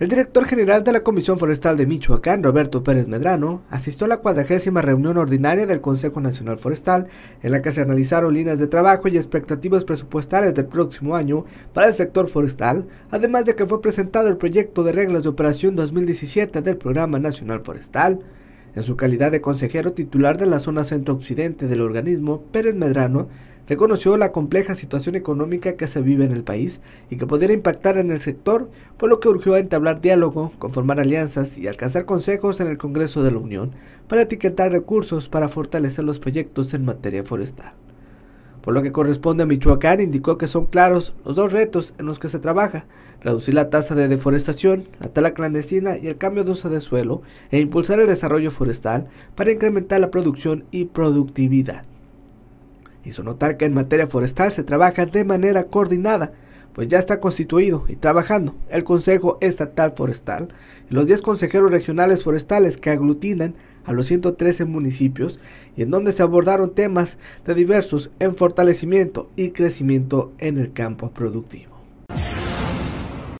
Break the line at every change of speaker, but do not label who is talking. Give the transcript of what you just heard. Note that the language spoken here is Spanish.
El director general de la Comisión Forestal de Michoacán, Roberto Pérez Medrano, asistió a la cuadragésima reunión ordinaria del Consejo Nacional Forestal, en la que se analizaron líneas de trabajo y expectativas presupuestarias del próximo año para el sector forestal, además de que fue presentado el proyecto de reglas de operación 2017 del Programa Nacional Forestal. En su calidad de consejero titular de la zona centro-occidente del organismo, Pérez Medrano reconoció la compleja situación económica que se vive en el país y que podría impactar en el sector, por lo que urgió a entablar diálogo, conformar alianzas y alcanzar consejos en el Congreso de la Unión para etiquetar recursos para fortalecer los proyectos en materia forestal. Por lo que corresponde a Michoacán, indicó que son claros los dos retos en los que se trabaja, reducir la tasa de deforestación, la tala clandestina y el cambio de uso de suelo, e impulsar el desarrollo forestal para incrementar la producción y productividad. Hizo notar que en materia forestal se trabaja de manera coordinada, pues ya está constituido y trabajando el Consejo Estatal Forestal y los 10 consejeros regionales forestales que aglutinan a los 113 municipios y en donde se abordaron temas de diversos en fortalecimiento y crecimiento en el campo productivo.